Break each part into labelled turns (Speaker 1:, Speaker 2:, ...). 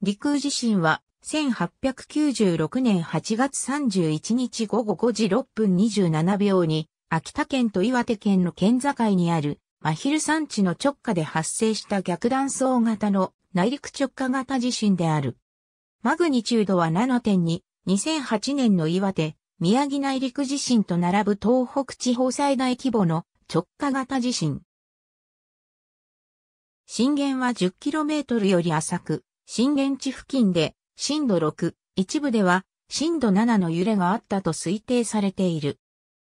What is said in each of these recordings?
Speaker 1: 陸空地震は1896年8月31日午後5時6分27秒に秋田県と岩手県の県境にある真昼山地の直下で発生した逆断層型の内陸直下型地震である。マグニチュードは7.2、2008年の岩手、宮城内陸地震と並ぶ東北地方最大規模の直下型地震。震源は 10km より浅く、震源地付近で震度6、一部では震度7の揺れがあったと推定されている。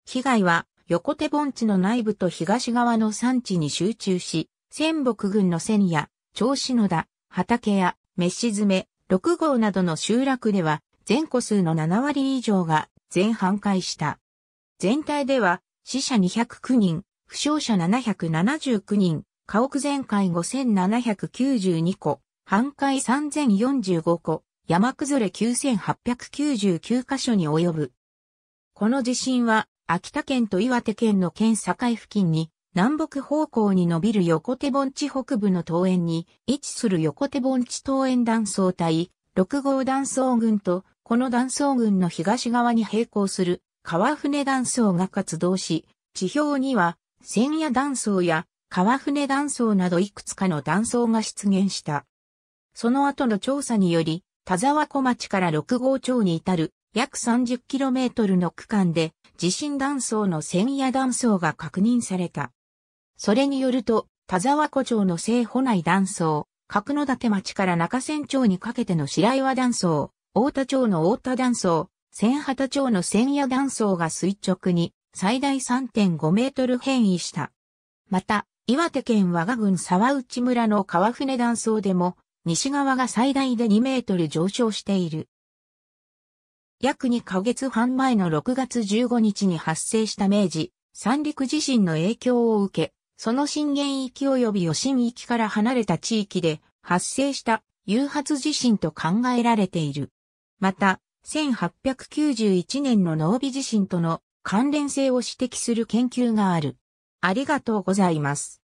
Speaker 1: 被害は横手盆地の内部と東側の山地に集中し、仙北郡の仙や、銚子野田、畑や、飯詰、六号などの集落では、全戸数の7割以上が全半壊した。全体では、死者209人、負傷者779人、家屋全壊5792戸、半壊3045個、山崩れ9899箇所に及ぶ。この地震は、秋田県と岩手県の県境付近に、南北方向に伸びる横手盆地北部の東園に位置する横手盆地東園断層帯、6号断層群と、この断層群の東側に並行する川船断層が活動し、地表には、千夜断層や川船断層などいくつかの断層が出現した。その後の調査により、田沢湖町から6号町に至る約 30km の区間で地震断層の千夜断層が確認された。それによると、田沢湖町の西保内断層、角館町から中山町にかけての白岩断層、大田町の大田断層、千畑町の千夜断層が垂直に最大3.5メートル変異した。また、岩手県和賀郡沢内村の川船断層でも西側が最大で2メートル上昇している。約2ヶ月半前の6月15日に発生した明治、三陸地震の影響を受け、その震源域及び余震域から離れた地域で発生した誘発地震と考えられている。また、1891年の濃尾地震との関連性を指摘する研究がある。ありがとうございます。